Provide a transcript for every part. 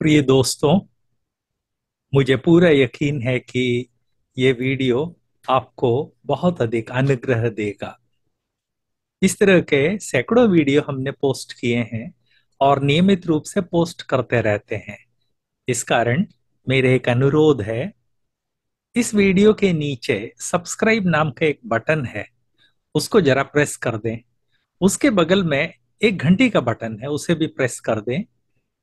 प्रिय दोस्तों मुझे पूरा यकीन है कि ये वीडियो आपको बहुत अधिक अनुग्रह देगा इस तरह के सैकड़ों वीडियो हमने पोस्ट किए हैं और नियमित रूप से पोस्ट करते रहते हैं इस कारण मेरे एक अनुरोध है इस वीडियो के नीचे सब्सक्राइब नाम का एक बटन है उसको जरा प्रेस कर दें उसके बगल में एक घंटी का बटन है उसे भी प्रेस कर दें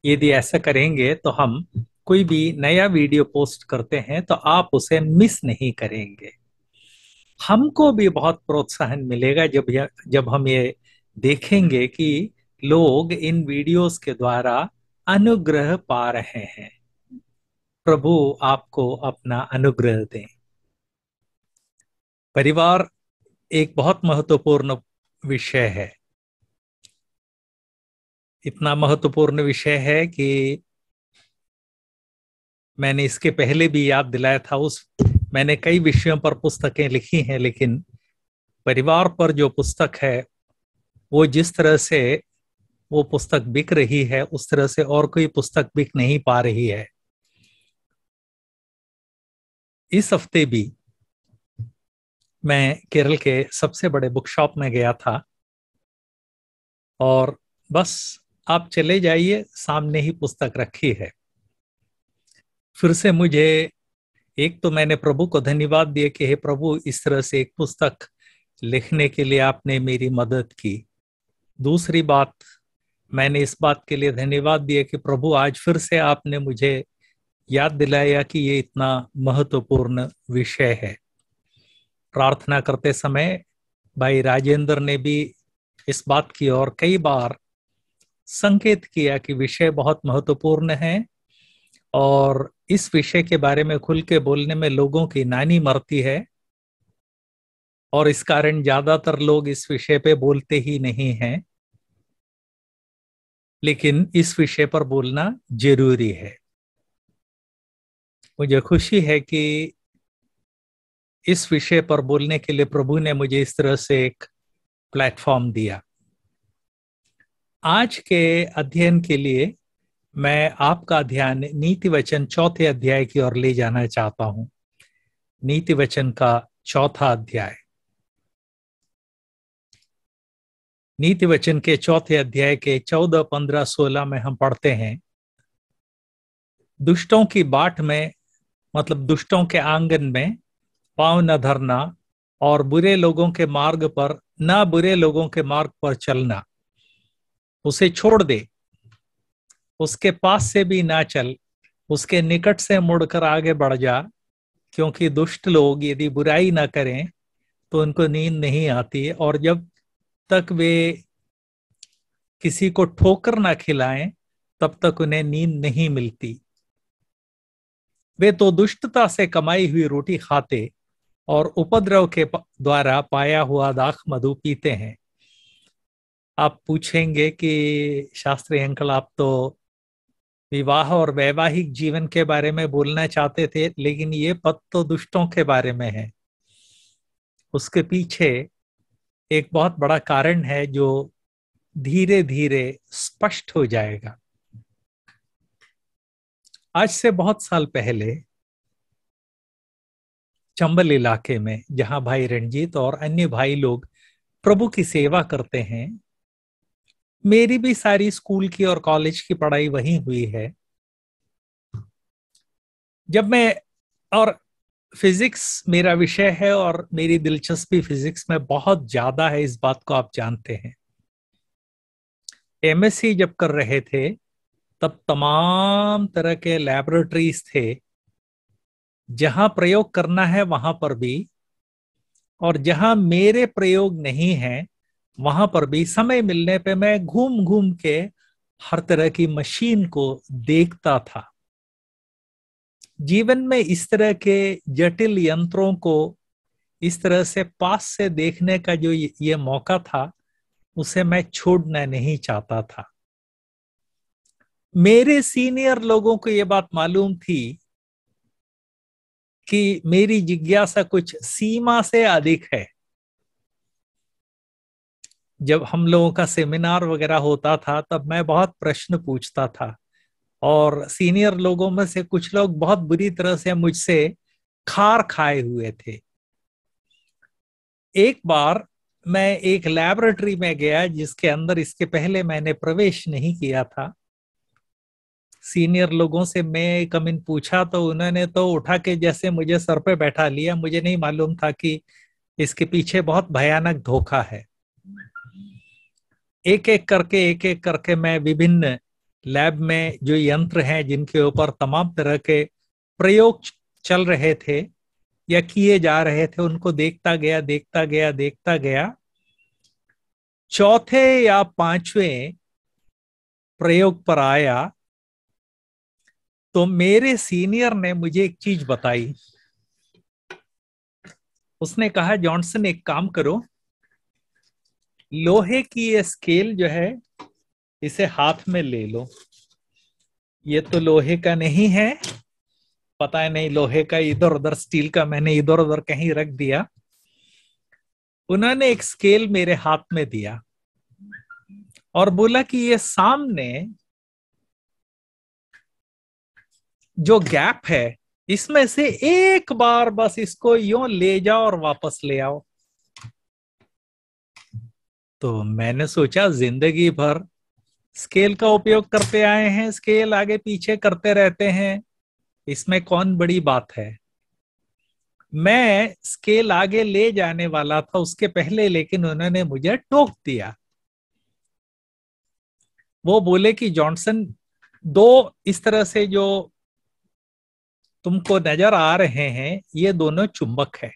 यदि ऐसा करेंगे तो हम कोई भी नया वीडियो पोस्ट करते हैं तो आप उसे मिस नहीं करेंगे हमको भी बहुत प्रोत्साहन मिलेगा जब जब हम ये देखेंगे कि लोग इन वीडियोस के द्वारा अनुग्रह पा रहे हैं प्रभु आपको अपना अनुग्रह दें परिवार एक बहुत महत्वपूर्ण विषय है इतना महत्वपूर्ण विषय है कि मैंने इसके पहले भी याद दिलाया था उस मैंने कई विषयों पर पुस्तकें लिखी हैं लेकिन परिवार पर जो पुस्तक है वो जिस तरह से वो पुस्तक बिक रही है उस तरह से और कोई पुस्तक बिक नहीं पा रही है इस हफ्ते भी मैं केरल के सबसे बड़े बुकशॉप में गया था और बस आप चले जाइए सामने ही पुस्तक रखी है फिर से मुझे एक तो मैंने प्रभु को धन्यवाद दिया कि हे प्रभु इस तरह से एक पुस्तक लिखने के लिए आपने मेरी मदद की दूसरी बात मैंने इस बात के लिए धन्यवाद दिया कि प्रभु आज फिर से आपने मुझे याद दिलाया कि ये इतना महत्वपूर्ण विषय है प्रार्थना करते समय भाई राजेंद्र ने भी इस बात की और कई बार संकेत किया कि विषय बहुत महत्वपूर्ण है और इस विषय के बारे में खुल के बोलने में लोगों की नानी मरती है और इस कारण ज्यादातर लोग इस विषय पे बोलते ही नहीं हैं लेकिन इस विषय पर बोलना जरूरी है मुझे खुशी है कि इस विषय पर बोलने के लिए प्रभु ने मुझे इस तरह से एक प्लेटफॉर्म दिया आज के अध्ययन के लिए मैं आपका ध्यान नीति वचन चौथे अध्याय की ओर ले जाना चाहता हूं नीति वचन का चौथा अध्याय नीति वचन के चौथे अध्याय के चौदह पंद्रह सोलह में हम पढ़ते हैं दुष्टों की बाट में मतलब दुष्टों के आंगन में पांव न धरना और बुरे लोगों के मार्ग पर न बुरे लोगों के मार्ग पर चलना उसे छोड़ दे उसके पास से भी ना चल उसके निकट से मुड़कर आगे बढ़ जा क्योंकि दुष्ट लोग यदि बुराई ना करें तो उनको नींद नहीं आती और जब तक वे किसी को ठोकर ना खिलाएं तब तक उन्हें नींद नहीं मिलती वे तो दुष्टता से कमाई हुई रोटी खाते और उपद्रव के द्वारा पाया हुआ दाख मधु पीते हैं आप पूछेंगे कि शास्त्री अंकल आप तो विवाह और वैवाहिक जीवन के बारे में बोलना चाहते थे लेकिन ये पद तो दुष्टों के बारे में है उसके पीछे एक बहुत बड़ा कारण है जो धीरे धीरे स्पष्ट हो जाएगा आज से बहुत साल पहले चंबल इलाके में जहां भाई रणजीत और अन्य भाई लोग प्रभु की सेवा करते हैं मेरी भी सारी स्कूल की और कॉलेज की पढ़ाई वहीं हुई है जब मैं और फिजिक्स मेरा विषय है और मेरी दिलचस्पी फिजिक्स में बहुत ज्यादा है इस बात को आप जानते हैं एमएससी जब कर रहे थे तब तमाम तरह के लैबोरेटरीज थे जहां प्रयोग करना है वहां पर भी और जहां मेरे प्रयोग नहीं हैं वहां पर भी समय मिलने पे मैं घूम घूम के हर तरह की मशीन को देखता था जीवन में इस तरह के जटिल यंत्रों को इस तरह से पास से देखने का जो ये मौका था उसे मैं छोड़ना नहीं चाहता था मेरे सीनियर लोगों को ये बात मालूम थी कि मेरी जिज्ञासा कुछ सीमा से अधिक है जब हम लोगों का सेमिनार वगैरह होता था तब मैं बहुत प्रश्न पूछता था और सीनियर लोगों में से कुछ लोग बहुत बुरी तरह से मुझसे खार खाए हुए थे एक बार मैं एक लैबोरेटरी में गया जिसके अंदर इसके पहले मैंने प्रवेश नहीं किया था सीनियर लोगों से मैं कमिन पूछा तो उन्होंने तो उठा के जैसे मुझे सर पे बैठा लिया मुझे नहीं मालूम था कि इसके पीछे बहुत भयानक धोखा है एक एक करके एक एक करके मैं विभिन्न लैब में जो यंत्र हैं जिनके ऊपर तमाम तरह के प्रयोग चल रहे थे या किए जा रहे थे उनको देखता गया देखता गया देखता गया चौथे या पांचवें प्रयोग पर आया तो मेरे सीनियर ने मुझे एक चीज बताई उसने कहा जॉनसन एक काम करो लोहे की ये स्केल जो है इसे हाथ में ले लो ये तो लोहे का नहीं है पता है नहीं लोहे का इधर उधर स्टील का मैंने इधर उधर कहीं रख दिया उन्होंने एक स्केल मेरे हाथ में दिया और बोला कि ये सामने जो गैप है इसमें से एक बार बस इसको यो ले जाओ और वापस ले आओ तो मैंने सोचा जिंदगी भर स्केल का उपयोग करते आए हैं स्केल आगे पीछे करते रहते हैं इसमें कौन बड़ी बात है मैं स्केल आगे ले जाने वाला था उसके पहले लेकिन उन्होंने मुझे टोक दिया वो बोले कि जॉनसन दो इस तरह से जो तुमको नजर आ रहे हैं ये दोनों चुंबक है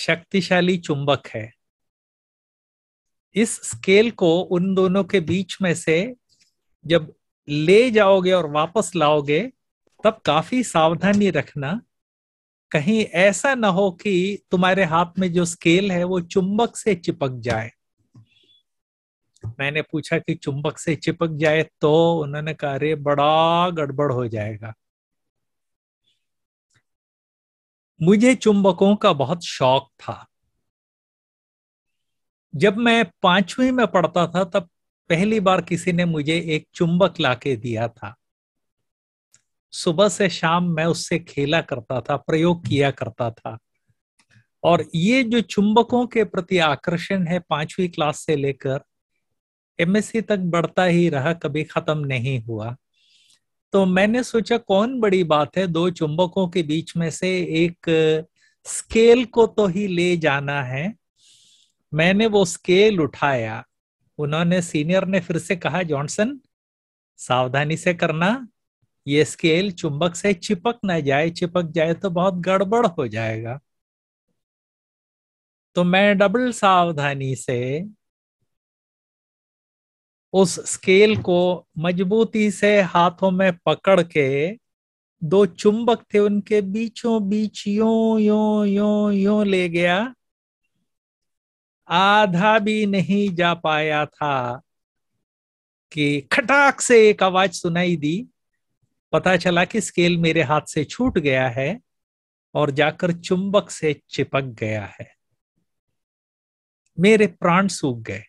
शक्तिशाली चुंबक है इस स्केल को उन दोनों के बीच में से जब ले जाओगे और वापस लाओगे तब काफी सावधानी रखना कहीं ऐसा ना हो कि तुम्हारे हाथ में जो स्केल है वो चुंबक से चिपक जाए मैंने पूछा कि चुंबक से चिपक जाए तो उन्होंने कहा अरे बड़ा गड़बड़ हो जाएगा मुझे चुंबकों का बहुत शौक था जब मैं पांचवी में पढ़ता था तब पहली बार किसी ने मुझे एक चुंबक लाके दिया था सुबह से शाम मैं उससे खेला करता था प्रयोग किया करता था और ये जो चुंबकों के प्रति आकर्षण है पांचवी क्लास से लेकर एमएससी तक बढ़ता ही रहा कभी खत्म नहीं हुआ तो मैंने सोचा कौन बड़ी बात है दो चुंबकों के बीच में से एक स्केल को तो ही ले जाना है मैंने वो स्केल उठाया उन्होंने सीनियर ने फिर से कहा जॉनसन सावधानी से करना ये स्केल चुंबक से चिपक ना जाए चिपक जाए तो बहुत गड़बड़ हो जाएगा तो मैं डबल सावधानी से उस स्केल को मजबूती से हाथों में पकड़ के दो चुंबक थे उनके बीचों बीच यो यो यो यो ले गया आधा भी नहीं जा पाया था कि खटाक से एक आवाज सुनाई दी पता चला कि स्केल मेरे हाथ से छूट गया है और जाकर चुंबक से चिपक गया है मेरे प्राण सूख गए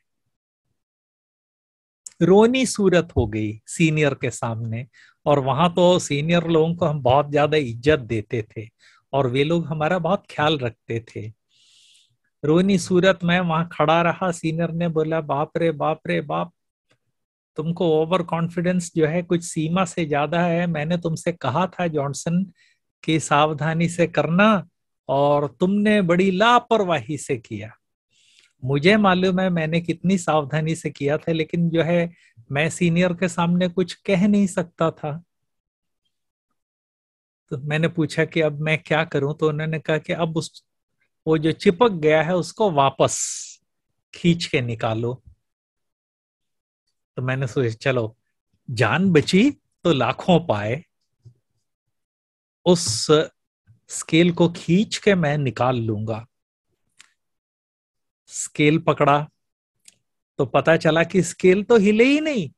रोनी सूरत हो गई सीनियर के सामने और वहां तो सीनियर लोगों को हम बहुत ज्यादा इज्जत देते थे और वे लोग हमारा बहुत ख्याल रखते थे रोनी सूरत में वहां खड़ा रहा सीनियर ने बोला बाप रे बाप रे बाप तुमको ओवर कॉन्फिडेंस जो है कुछ सीमा से ज्यादा है मैंने तुमसे कहा था जॉनसन कि सावधानी से करना और तुमने बड़ी लापरवाही से किया मुझे मालूम है मैंने कितनी सावधानी से किया था लेकिन जो है मैं सीनियर के सामने कुछ कह नहीं सकता था तो मैंने पूछा कि अब मैं क्या करूं तो उन्होंने कहा कि अब उस वो जो चिपक गया है उसको वापस खींच के निकालो तो मैंने सोचा चलो जान बची तो लाखों पाए उस स्केल को खींच के मैं निकाल लूंगा स्केल पकड़ा तो पता चला कि स्केल तो हिले ही नहीं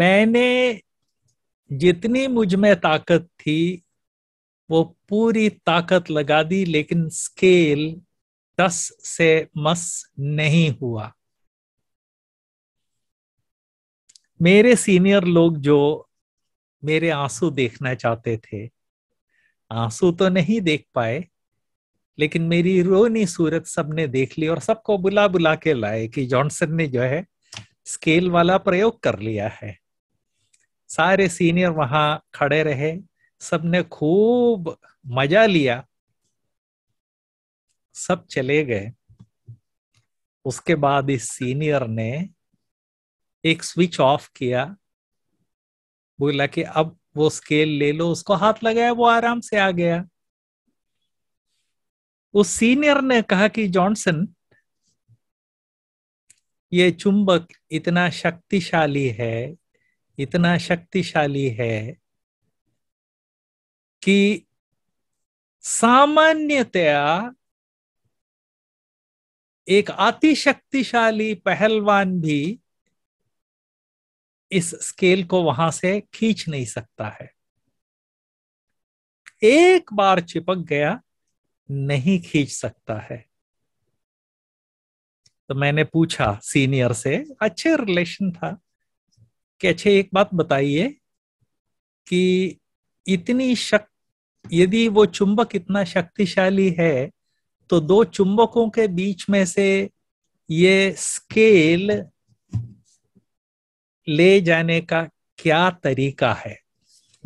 मैंने जितनी मुझ में ताकत थी वो पूरी ताकत लगा दी लेकिन स्केल दस से मस नहीं हुआ मेरे सीनियर लोग जो मेरे आंसू देखना चाहते थे आंसू तो नहीं देख पाए लेकिन मेरी रोनी सूरत सबने देख ली और सबको बुला बुला के लाए कि जॉनसन ने जो है स्केल वाला प्रयोग कर लिया है सारे सीनियर वहां खड़े रहे सबने खूब मजा लिया सब चले गए उसके बाद इस सीनियर ने एक स्विच ऑफ किया बोला कि अब वो स्केल ले लो उसको हाथ लगाया वो आराम से आ गया उस सीनियर ने कहा कि जॉनसन ये चुंबक इतना शक्तिशाली है इतना शक्तिशाली है कि सामान्यतया एक अति शक्तिशाली पहलवान भी इस स्केल को वहां से खींच नहीं सकता है एक बार चिपक गया नहीं खींच सकता है तो मैंने पूछा सीनियर से अच्छे रिलेशन था कि अच्छे एक बात बताइए कि इतनी शक यदि वो चुंबक इतना शक्तिशाली है तो दो चुंबकों के बीच में से ये स्केल ले जाने का क्या तरीका है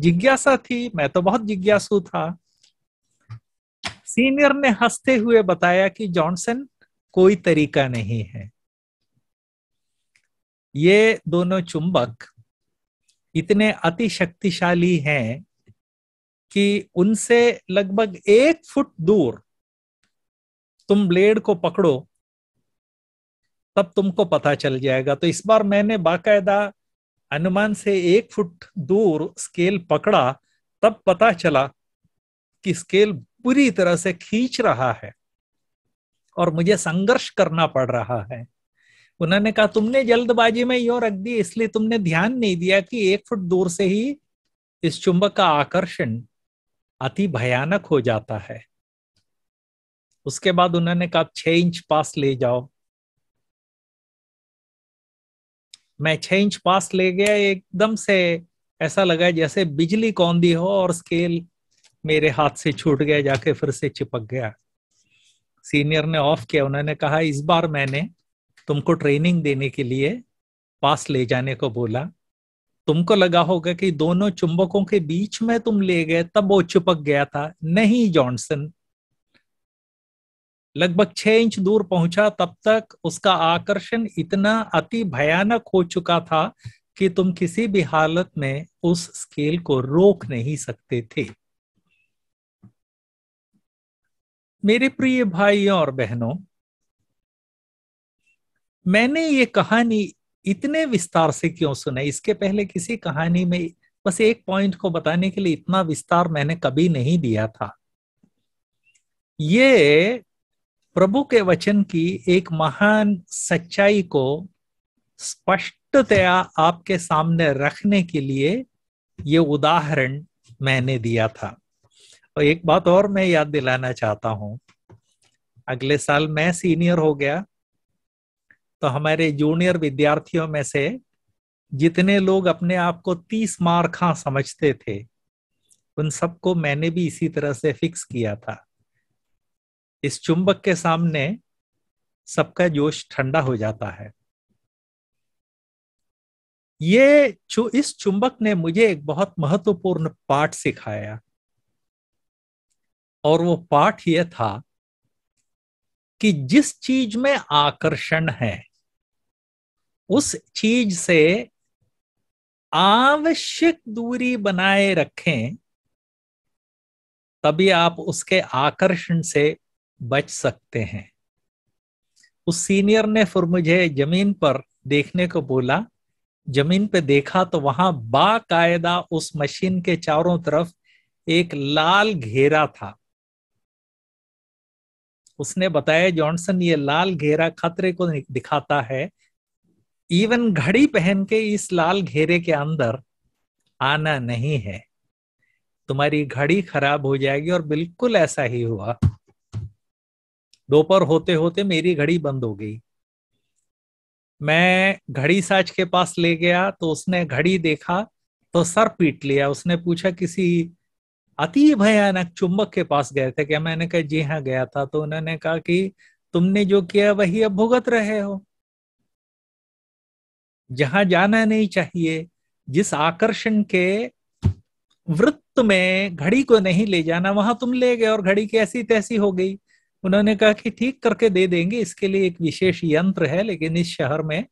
जिज्ञासा थी मैं तो बहुत जिज्ञासु था सीनियर ने हंसते हुए बताया कि जॉनसन कोई तरीका नहीं है ये दोनों चुंबक इतने अति शक्तिशाली हैं कि उनसे लगभग एक फुट दूर तुम ब्लेड को पकड़ो तब तुमको पता चल जाएगा तो इस बार मैंने बाकायदा अनुमान से एक फुट दूर स्केल पकड़ा तब पता चला कि स्केल पूरी तरह से खींच रहा है और मुझे संघर्ष करना पड़ रहा है उन्होंने कहा तुमने जल्दबाजी में यो रख दी इसलिए तुमने ध्यान नहीं दिया कि एक फुट दूर से ही इस चुंबक का आकर्षण अति भयानक हो जाता है उसके बाद उन्होंने कहा छह इंच पास ले जाओ मैं छह इंच पास ले गया एकदम से ऐसा लगा जैसे बिजली कौन दी हो और स्केल मेरे हाथ से छूट गया जाके फिर से चिपक गया सीनियर ने ऑफ किया उन्होंने कहा इस बार मैंने तुमको ट्रेनिंग देने के लिए पास ले जाने को बोला तुमको लगा होगा कि दोनों चुंबकों के बीच में तुम ले गए तब वो चिपक गया था नहीं जॉनसन लगभग छह इंच दूर पहुंचा तब तक उसका आकर्षण इतना अति भयानक हो चुका था कि तुम किसी भी हालत में उस स्केल को रोक नहीं सकते थे मेरे प्रिय भाई और बहनों मैंने ये कहानी इतने विस्तार से क्यों सुनाई इसके पहले किसी कहानी में बस एक पॉइंट को बताने के लिए इतना विस्तार मैंने कभी नहीं दिया था ये प्रभु के वचन की एक महान सच्चाई को स्पष्टतया आपके सामने रखने के लिए ये उदाहरण मैंने दिया था और तो एक बात और मैं याद दिलाना चाहता हूं अगले साल मैं सीनियर हो गया तो हमारे जूनियर विद्यार्थियों में से जितने लोग अपने आप को तीस मार्खा हाँ समझते थे उन सबको मैंने भी इसी तरह से फिक्स किया था इस चुंबक के सामने सबका जोश ठंडा हो जाता है ये इस चुंबक ने मुझे एक बहुत महत्वपूर्ण पाठ सिखाया और वो पाठ यह था कि जिस चीज में आकर्षण है उस चीज से आवश्यक दूरी बनाए रखें तभी आप उसके आकर्षण से बच सकते हैं उस सीनियर ने फिर मुझे जमीन पर देखने को बोला जमीन पे देखा तो वहां बाकायदा उस मशीन के चारों तरफ एक लाल घेरा था उसने बताया जॉनसन ये लाल घेरा खतरे को दिखाता है इवन घड़ी पहन के इस लाल घेरे के अंदर आना नहीं है तुम्हारी घड़ी खराब हो जाएगी और बिल्कुल ऐसा ही हुआ दोपहर होते होते मेरी घड़ी बंद हो गई मैं घड़ी साज के पास ले गया तो उसने घड़ी देखा तो सर पीट लिया उसने पूछा किसी अति भयानक चुंबक के पास गए थे क्या मैंने कहा जी हाँ गया था तो उन्होंने कहा कि तुमने जो किया वही अब भुगत रहे हो जहां जाना नहीं चाहिए जिस आकर्षण के वृत्त में घड़ी को नहीं ले जाना वहां तुम ले गए और घड़ी की ऐसी तैसी हो गई उन्होंने कहा कि ठीक करके दे देंगे इसके लिए एक विशेष यंत्र है लेकिन इस शहर में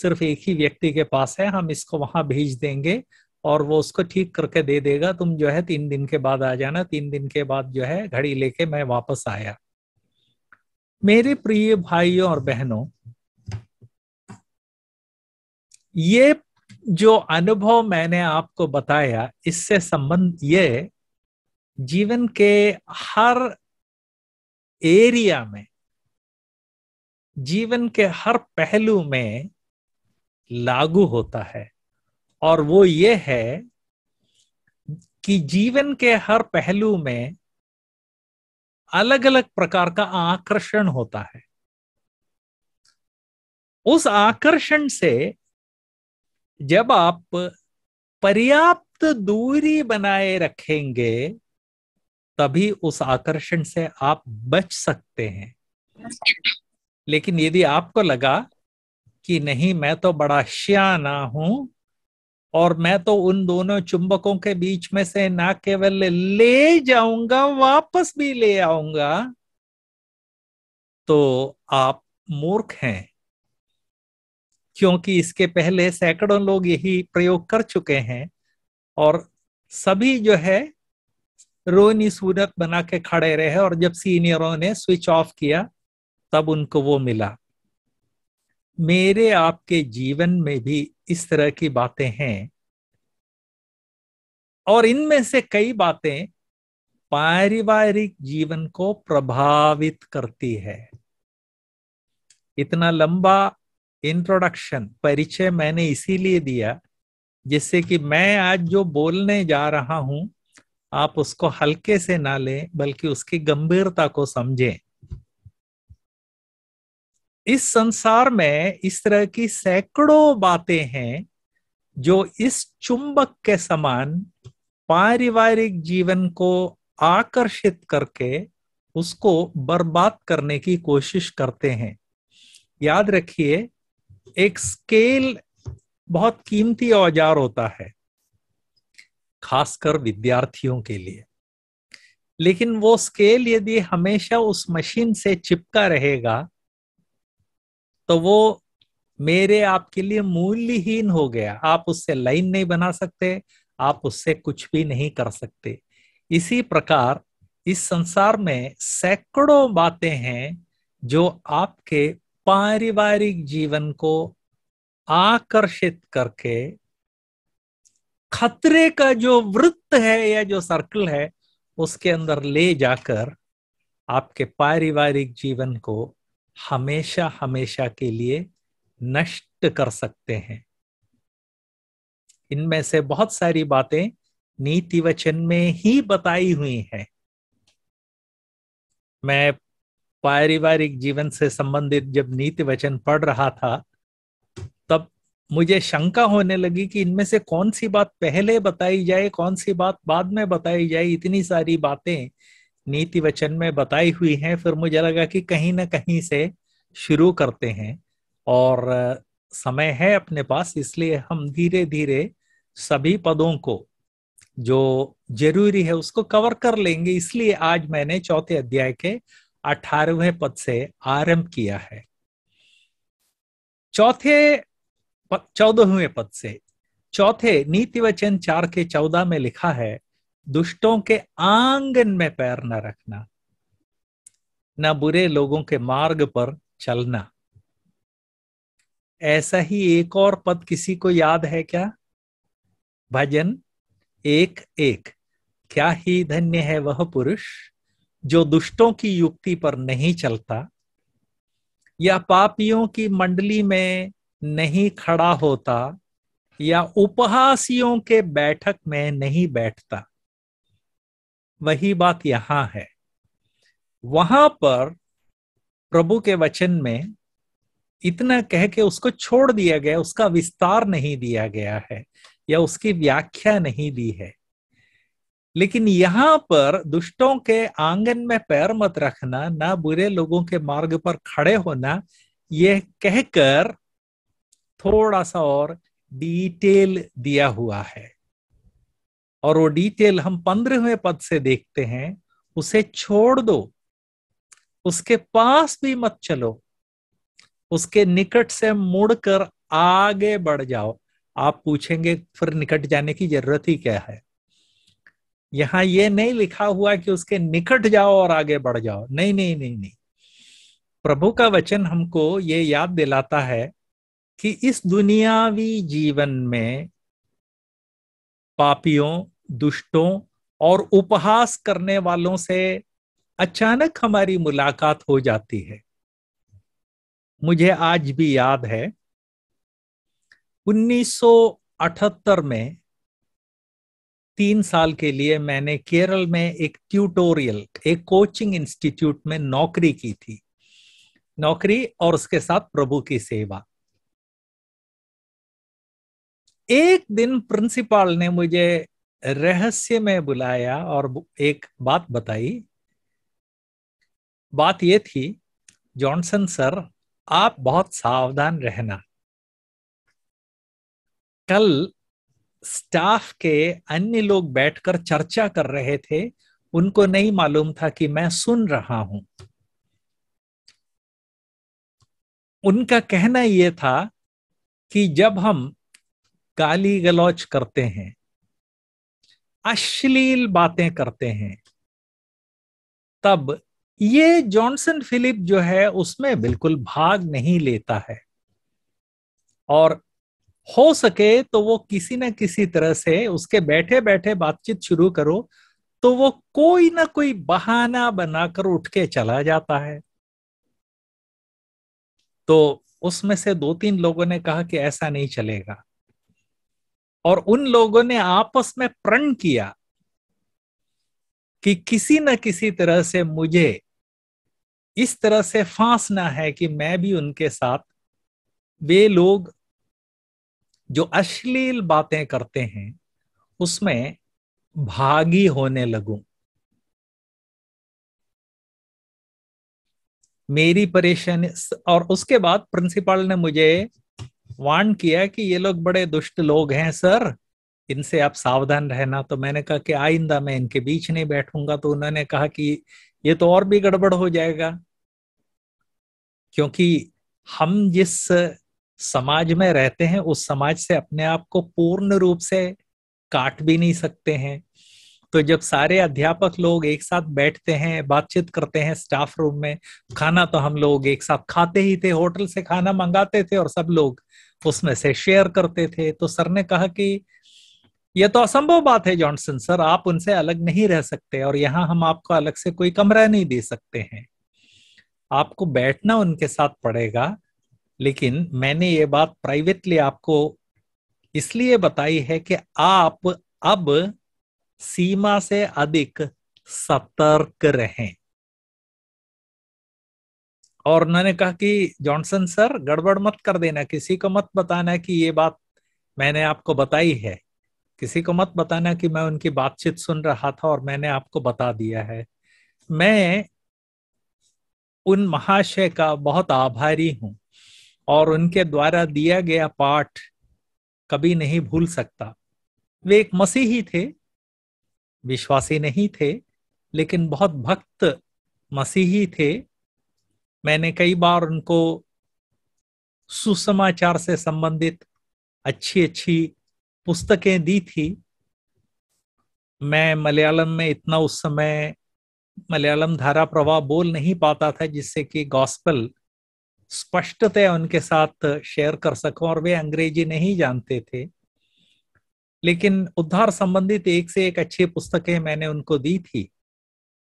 सिर्फ एक ही व्यक्ति के पास है हम इसको वहां भेज देंगे और वो उसको ठीक करके दे देगा तुम जो है तीन दिन के बाद आ जाना तीन दिन के बाद जो है घड़ी लेके मैं वापस आया मेरे प्रिय भाइयों और बहनों ये जो अनुभव मैंने आपको बताया इससे संबंध ये जीवन के हर एरिया में जीवन के हर पहलू में लागू होता है और वो ये है कि जीवन के हर पहलू में अलग अलग प्रकार का आकर्षण होता है उस आकर्षण से जब आप पर्याप्त दूरी बनाए रखेंगे तभी उस आकर्षण से आप बच सकते हैं लेकिन यदि आपको लगा कि नहीं मैं तो बड़ा श्याना हूं और मैं तो उन दोनों चुंबकों के बीच में से ना केवल ले जाऊंगा वापस भी ले आऊंगा तो आप मूर्ख हैं क्योंकि इसके पहले सैकड़ों लोग यही प्रयोग कर चुके हैं और सभी जो है रोनी सूरत बना के खड़े रहे और जब सीनियरों ने स्विच ऑफ किया तब उनको वो मिला मेरे आपके जीवन में भी इस तरह की बातें हैं और इनमें से कई बातें पारिवारिक जीवन को प्रभावित करती है इतना लंबा इंट्रोडक्शन परिचय मैंने इसीलिए दिया जिससे कि मैं आज जो बोलने जा रहा हूं आप उसको हल्के से ना लें बल्कि उसकी गंभीरता को समझें इस संसार में इस तरह की सैकड़ों बातें हैं जो इस चुंबक के समान पारिवारिक जीवन को आकर्षित करके उसको बर्बाद करने की कोशिश करते हैं याद रखिए एक स्केल बहुत कीमती औजार होता है खासकर विद्यार्थियों के लिए लेकिन वो स्केल यदि हमेशा उस मशीन से चिपका रहेगा तो वो मेरे आपके लिए मूल्यहीन हो गया आप उससे लाइन नहीं बना सकते आप उससे कुछ भी नहीं कर सकते इसी प्रकार इस संसार में सैकड़ों बातें हैं जो आपके पारिवारिक जीवन को आकर्षित करके खतरे का जो वृत्त है या जो सर्कल है उसके अंदर ले जाकर आपके पारिवारिक जीवन को हमेशा हमेशा के लिए नष्ट कर सकते हैं इनमें से बहुत सारी बातें नीति वचन में ही बताई हुई हैं मैं पारिवारिक जीवन से संबंधित जब नीति वचन पढ़ रहा था तब मुझे शंका होने लगी कि इनमें से कौन सी बात पहले बताई जाए कौन सी बात बाद में बताई जाए इतनी सारी बातें नीति वचन में बताई हुई हैं फिर मुझे लगा कि कहीं ना कहीं से शुरू करते हैं और समय है अपने पास इसलिए हम धीरे धीरे सभी पदों को जो जरूरी है उसको कवर कर लेंगे इसलिए आज मैंने चौथे अध्याय के अठारहवें पद से आरंभ किया है चौथे चौदहवें पद से चौथे नीति वचन चार के चौदह में लिखा है दुष्टों के आंगन में पैर न रखना न बुरे लोगों के मार्ग पर चलना ऐसा ही एक और पद किसी को याद है क्या भजन एक एक क्या ही धन्य है वह पुरुष जो दुष्टों की युक्ति पर नहीं चलता या पापियों की मंडली में नहीं खड़ा होता या उपहासियों के बैठक में नहीं बैठता वही बात यहां है वहां पर प्रभु के वचन में इतना कह के उसको छोड़ दिया गया उसका विस्तार नहीं दिया गया है या उसकी व्याख्या नहीं दी है लेकिन यहाँ पर दुष्टों के आंगन में पैर मत रखना ना बुरे लोगों के मार्ग पर खड़े होना यह कहकर थोड़ा सा और डिटेल दिया हुआ है और वो डिटेल हम पंद्रहवें पद से देखते हैं उसे छोड़ दो उसके पास भी मत चलो उसके निकट से मुड़कर आगे बढ़ जाओ आप पूछेंगे फिर निकट जाने की जरूरत ही क्या है यहां ये नहीं लिखा हुआ कि उसके निकट जाओ और आगे बढ़ जाओ नहीं नहीं नहीं नहीं प्रभु का वचन हमको ये याद दिलाता है कि इस दुनियावी जीवन में पापियों दुष्टों और उपहास करने वालों से अचानक हमारी मुलाकात हो जाती है मुझे आज भी याद है 1978 में तीन साल के लिए मैंने केरल में एक ट्यूटोरियल एक कोचिंग इंस्टीट्यूट में नौकरी की थी नौकरी और उसके साथ प्रभु की सेवा एक दिन प्रिंसिपाल ने मुझे रहस्य में बुलाया और एक बात बताई बात यह थी जॉनसन सर आप बहुत सावधान रहना कल स्टाफ के अन्य लोग बैठकर चर्चा कर रहे थे उनको नहीं मालूम था कि मैं सुन रहा हूं उनका कहना यह था कि जब हम गाली गलौच करते हैं अश्लील बातें करते हैं तब ये जॉनसन फिलिप जो है उसमें बिल्कुल भाग नहीं लेता है और हो सके तो वो किसी ना किसी तरह से उसके बैठे बैठे बातचीत शुरू करो तो वो कोई ना कोई बहाना बनाकर उठ के चला जाता है तो उसमें से दो तीन लोगों ने कहा कि ऐसा नहीं चलेगा और उन लोगों ने आपस में प्रण किया कि किसी न किसी तरह से मुझे इस तरह से फांसना है कि मैं भी उनके साथ वे लोग जो अश्लील बातें करते हैं उसमें भागी होने लगूं मेरी परेशानी और उसके बाद प्रिंसिपल ने मुझे वार्न किया कि ये लोग बड़े दुष्ट लोग हैं सर इनसे आप सावधान रहना तो मैंने कहा कि आइंदा मैं इनके बीच नहीं बैठूंगा तो उन्होंने कहा कि ये तो और भी गड़बड़ हो जाएगा क्योंकि हम जिस समाज में रहते हैं उस समाज से अपने आप को पूर्ण रूप से काट भी नहीं सकते हैं तो जब सारे अध्यापक लोग एक साथ बैठते हैं बातचीत करते हैं स्टाफ रूम में खाना तो हम लोग एक साथ खाते ही थे होटल से खाना मंगाते थे और सब लोग उसमें से शेयर करते थे तो सर ने कहा कि यह तो असंभव बात है जॉनसन सर आप उनसे अलग नहीं रह सकते और यहाँ हम आपको अलग से कोई कमरा नहीं दे सकते हैं आपको बैठना उनके साथ पड़ेगा लेकिन मैंने ये बात प्राइवेटली आपको इसलिए बताई है कि आप अब सीमा से अधिक सतर्क रहें और उन्होंने कहा कि जॉनसन सर गड़बड़ मत कर देना किसी को मत बताना कि ये बात मैंने आपको बताई है किसी को मत बताना कि मैं उनकी बातचीत सुन रहा था और मैंने आपको बता दिया है मैं उन महाशय का बहुत आभारी हूं और उनके द्वारा दिया गया पाठ कभी नहीं भूल सकता वे एक मसीही थे विश्वासी नहीं थे लेकिन बहुत भक्त मसीही थे मैंने कई बार उनको सुसमाचार से संबंधित अच्छी अच्छी पुस्तकें दी थी मैं मलयालम में इतना उस समय मलयालम धारा प्रवाह बोल नहीं पाता था जिससे कि गॉस्पल स्पष्टतः उनके साथ शेयर कर सकूं और वे अंग्रेजी नहीं जानते थे लेकिन उद्धार संबंधित एक से एक अच्छी पुस्तकें मैंने उनको दी थी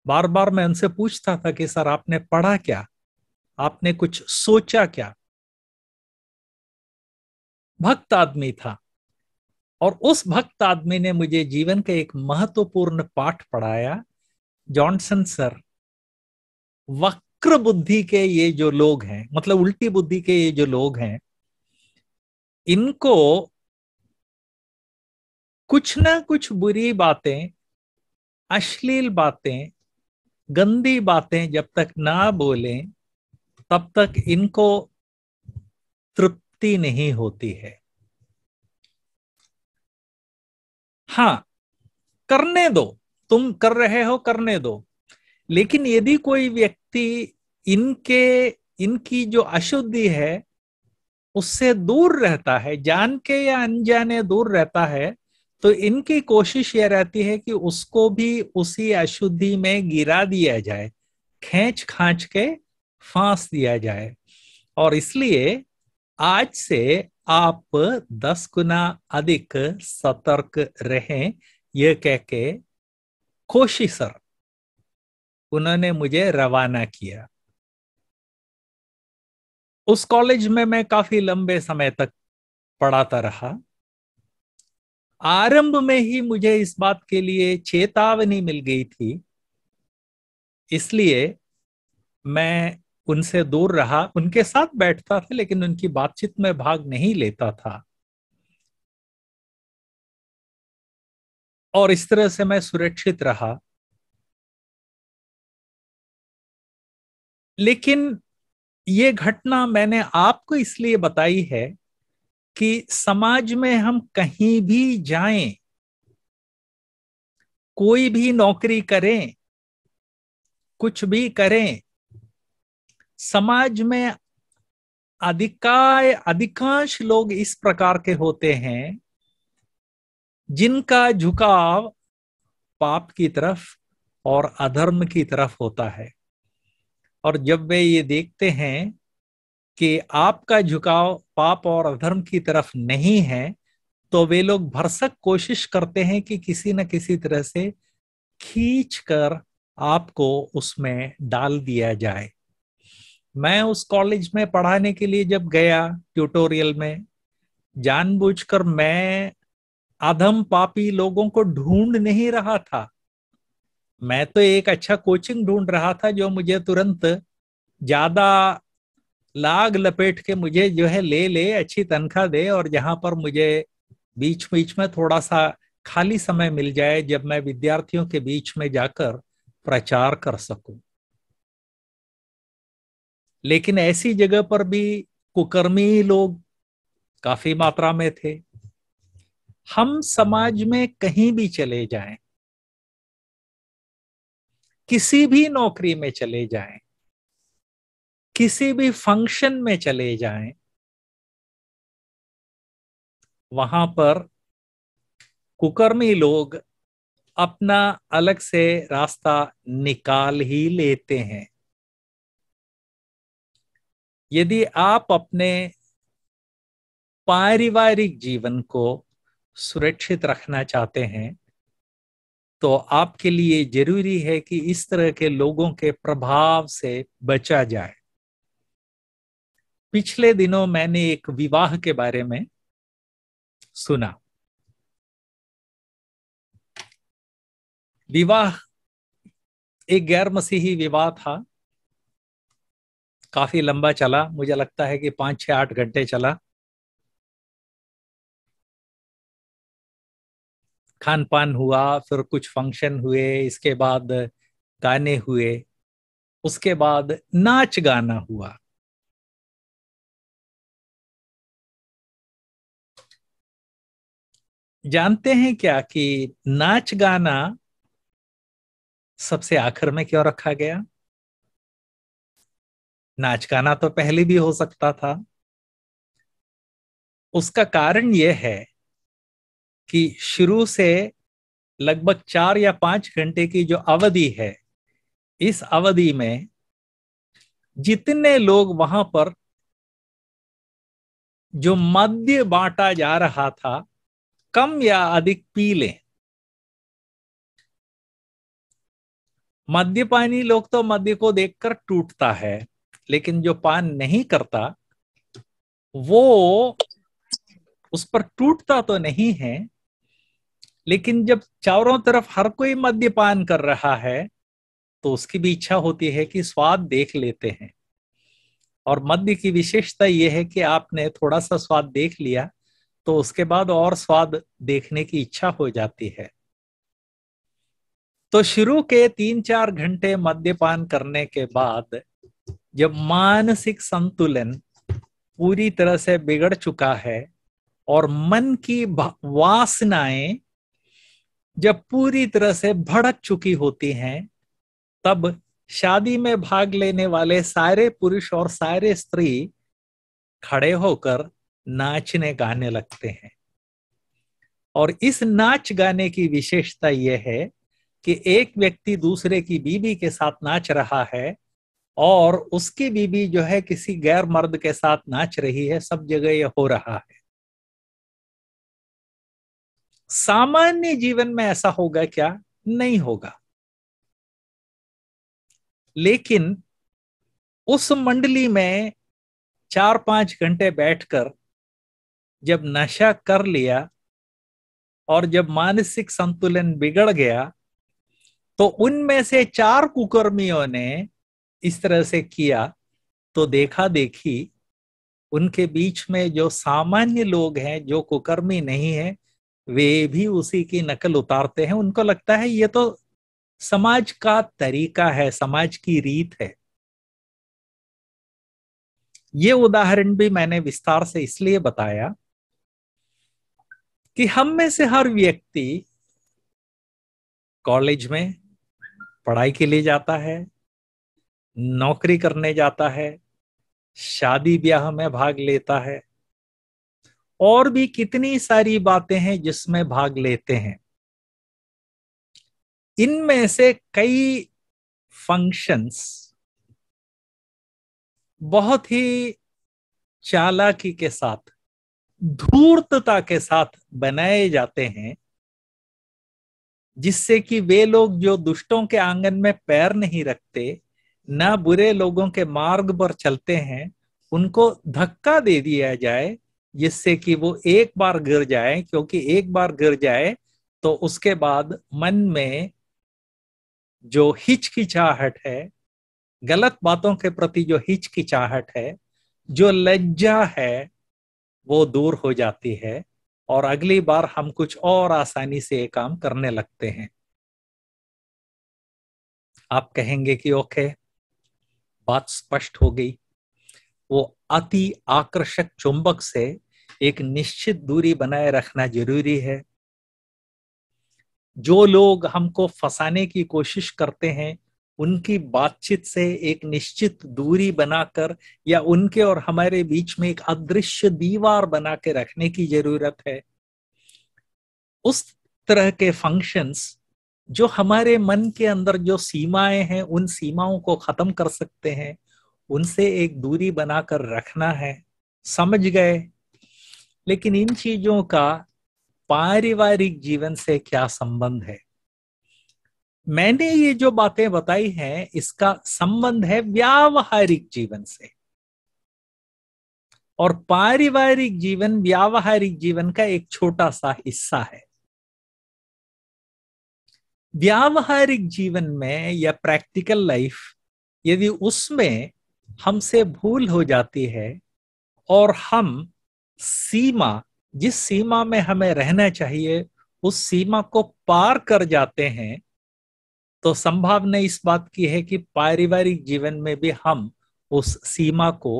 बार बार मैं उनसे पूछता था कि सर आपने पढ़ा क्या आपने कुछ सोचा क्या भक्त आदमी था और उस भक्त आदमी ने मुझे जीवन का एक महत्वपूर्ण पाठ पढ़ाया जॉनसन सर वक्र बुद्धि के ये जो लोग हैं मतलब उल्टी बुद्धि के ये जो लोग हैं इनको कुछ ना कुछ बुरी बातें अश्लील बातें गंदी बातें जब तक ना बोलें तब तक इनको तृप्ति नहीं होती है हाँ करने दो तुम कर रहे हो करने दो लेकिन यदि कोई व्यक्ति इनके इनकी जो अशुद्धि है उससे दूर रहता है जान के या अनजाने दूर रहता है तो इनकी कोशिश यह रहती है कि उसको भी उसी अशुद्धि में गिरा दिया जाए खेच खाच के फांस दिया जाए और इसलिए आज से आप दस गुना अधिक सतर्क रहें यह कह के खोशी सर उन्होंने मुझे रवाना किया उस कॉलेज में मैं काफी लंबे समय तक पढ़ाता रहा आरंभ में ही मुझे इस बात के लिए चेतावनी मिल गई थी इसलिए मैं उनसे दूर रहा उनके साथ बैठता था लेकिन उनकी बातचीत में भाग नहीं लेता था और इस तरह से मैं सुरक्षित रहा लेकिन ये घटना मैंने आपको इसलिए बताई है कि समाज में हम कहीं भी जाएं कोई भी नौकरी करें कुछ भी करें समाज में अधिकाय अधिकांश लोग इस प्रकार के होते हैं जिनका झुकाव पाप की तरफ और अधर्म की तरफ होता है और जब वे ये देखते हैं कि आपका झुकाव पाप और अधर्म की तरफ नहीं है तो वे लोग भरसक कोशिश करते हैं कि किसी न किसी तरह से खींच कर आपको उसमें डाल दिया जाए मैं उस कॉलेज में पढ़ाने के लिए जब गया ट्यूटोरियल में जानबूझकर मैं अधम पापी लोगों को ढूंढ नहीं रहा था मैं तो एक अच्छा कोचिंग ढूंढ रहा था जो मुझे तुरंत ज्यादा लाग लपेट के मुझे जो है ले ले अच्छी तनख्वाह दे और जहां पर मुझे बीच बीच में थोड़ा सा खाली समय मिल जाए जब मैं विद्यार्थियों के बीच में जाकर प्रचार कर सकूं लेकिन ऐसी जगह पर भी कुकर्मी लोग काफी मात्रा में थे हम समाज में कहीं भी चले जाएं किसी भी नौकरी में चले जाएं किसी भी फंक्शन में चले जाएं वहां पर कुकर्मी लोग अपना अलग से रास्ता निकाल ही लेते हैं यदि आप अपने पारिवारिक जीवन को सुरक्षित रखना चाहते हैं तो आपके लिए जरूरी है कि इस तरह के लोगों के प्रभाव से बचा जाए पिछले दिनों मैंने एक विवाह के बारे में सुना विवाह एक गैर मसीही विवाह था काफी लंबा चला मुझे लगता है कि पांच छह आठ घंटे चला खान पान हुआ फिर कुछ फंक्शन हुए इसके बाद गाने हुए उसके बाद नाच गाना हुआ जानते हैं क्या कि नाच गाना सबसे आखिर में क्यों रखा गया नाच गाना तो पहले भी हो सकता था उसका कारण यह है कि शुरू से लगभग चार या पांच घंटे की जो अवधि है इस अवधि में जितने लोग वहां पर जो मध्य बांटा जा रहा था कम या अधिक पी लें मद्यपानी लोग तो मद्य को देखकर टूटता है लेकिन जो पान नहीं करता वो उस पर टूटता तो नहीं है लेकिन जब चारों तरफ हर कोई मद्यपान कर रहा है तो उसकी भी इच्छा होती है कि स्वाद देख लेते हैं और मध्य की विशेषता यह है कि आपने थोड़ा सा स्वाद देख लिया तो उसके बाद और स्वाद देखने की इच्छा हो जाती है तो शुरू के तीन चार घंटे मद्यपान करने के बाद जब मानसिक संतुलन पूरी तरह से बिगड़ चुका है और मन की वासनाएं जब पूरी तरह से भड़क चुकी होती हैं तब शादी में भाग लेने वाले सारे पुरुष और सारे स्त्री खड़े होकर नाचने गाने लगते हैं और इस नाच गाने की विशेषता यह है कि एक व्यक्ति दूसरे की बीबी के साथ नाच रहा है और उसकी बीबी जो है किसी गैर मर्द के साथ नाच रही है सब जगह यह हो रहा है सामान्य जीवन में ऐसा होगा क्या नहीं होगा लेकिन उस मंडली में चार पांच घंटे बैठकर जब नशा कर लिया और जब मानसिक संतुलन बिगड़ गया तो उनमें से चार कुकर्मियों ने इस तरह से किया तो देखा देखी उनके बीच में जो सामान्य लोग हैं जो कुकर्मी नहीं है वे भी उसी की नकल उतारते हैं उनको लगता है ये तो समाज का तरीका है समाज की रीत है ये उदाहरण भी मैंने विस्तार से इसलिए बताया कि हम में से हर व्यक्ति कॉलेज में पढ़ाई के लिए जाता है नौकरी करने जाता है शादी ब्याह में भाग लेता है और भी कितनी सारी बातें हैं जिसमें भाग लेते हैं इनमें से कई फंक्शंस बहुत ही चालाकी के साथ धूर्तता के साथ बनाए जाते हैं जिससे कि वे लोग जो दुष्टों के आंगन में पैर नहीं रखते ना बुरे लोगों के मार्ग पर चलते हैं उनको धक्का दे दिया जाए जिससे कि वो एक बार गिर जाए क्योंकि एक बार गिर जाए तो उसके बाद मन में जो हिचकिचाहट है गलत बातों के प्रति जो हिचकिचाहट है जो लज्जा है वो दूर हो जाती है और अगली बार हम कुछ और आसानी से ये काम करने लगते हैं आप कहेंगे कि ओके बात स्पष्ट हो गई वो अति आकर्षक चुंबक से एक निश्चित दूरी बनाए रखना जरूरी है जो लोग हमको फंसाने की कोशिश करते हैं उनकी बातचीत से एक निश्चित दूरी बनाकर या उनके और हमारे बीच में एक अदृश्य दीवार बना के रखने की जरूरत है उस तरह के फंक्शंस जो हमारे मन के अंदर जो सीमाएं हैं उन सीमाओं को खत्म कर सकते हैं उनसे एक दूरी बनाकर रखना है समझ गए लेकिन इन चीजों का पारिवारिक जीवन से क्या संबंध है मैंने ये जो बातें बताई हैं इसका संबंध है व्यावहारिक जीवन से और पारिवारिक जीवन व्यावहारिक जीवन का एक छोटा सा हिस्सा है व्यावहारिक जीवन में या प्रैक्टिकल लाइफ यदि उसमें हमसे भूल हो जाती है और हम सीमा जिस सीमा में हमें रहना चाहिए उस सीमा को पार कर जाते हैं तो संभावना इस बात की है कि पारिवारिक जीवन में भी हम उस सीमा को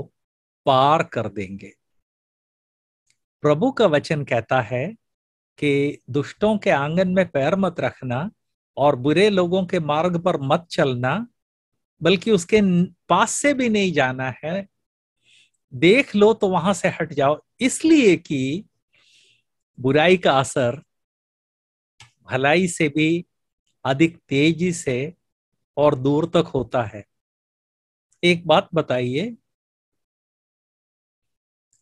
पार कर देंगे प्रभु का वचन कहता है कि दुष्टों के आंगन में पैर मत रखना और बुरे लोगों के मार्ग पर मत चलना बल्कि उसके पास से भी नहीं जाना है देख लो तो वहां से हट जाओ इसलिए कि बुराई का असर भलाई से भी अधिक तेजी से और दूर तक होता है एक बात बताइए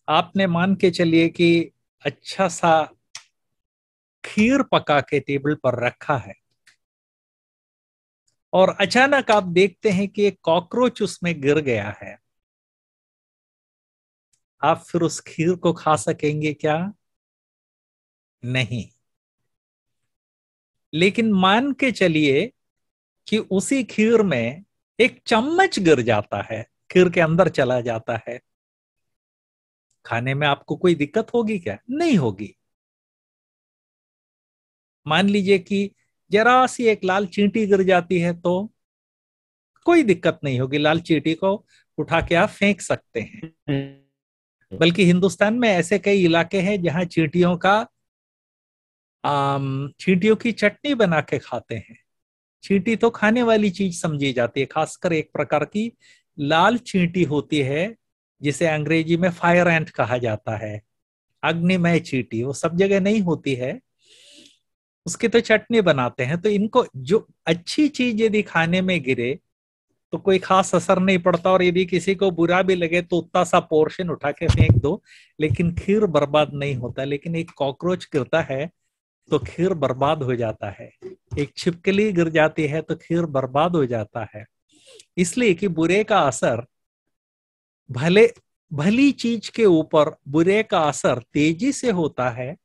आपने मान के चलिए कि अच्छा सा खीर पका के टेबल पर रखा है और अचानक आप देखते हैं कि एक कॉकरोच उसमें गिर गया है आप फिर उस खीर को खा सकेंगे क्या नहीं लेकिन मान के चलिए कि उसी खीर में एक चम्मच गिर जाता है खीर के अंदर चला जाता है खाने में आपको कोई दिक्कत होगी क्या नहीं होगी मान लीजिए कि जरा सी एक लाल चींटी गिर जाती है तो कोई दिक्कत नहीं होगी लाल चींटी को उठा के आप फेंक सकते हैं हम्म। बल्कि हिंदुस्तान में ऐसे कई इलाके हैं जहां चींटियों का चीटियों की चटनी बना के खाते हैं चींटी तो खाने वाली चीज समझी जाती है खासकर एक प्रकार की लाल चींटी होती है जिसे अंग्रेजी में फायर एंट कहा जाता है अग्निमय चींटी वो सब जगह नहीं होती है उसकी तो चटनी बनाते हैं तो इनको जो अच्छी चीज यदि खाने में गिरे तो कोई खास असर नहीं पड़ता और यदि किसी को बुरा भी लगे तो उतना सा पोर्शन उठा के फेंक दो लेकिन खीर बर्बाद नहीं होता लेकिन एक कॉकरोच गिरता है तो खीर बर्बाद हो जाता है एक छिपकली गिर जाती है तो खीर बर्बाद हो जाता है इसलिए कि बुरे का असर भले भली चीज के ऊपर बुरे का असर तेजी से होता है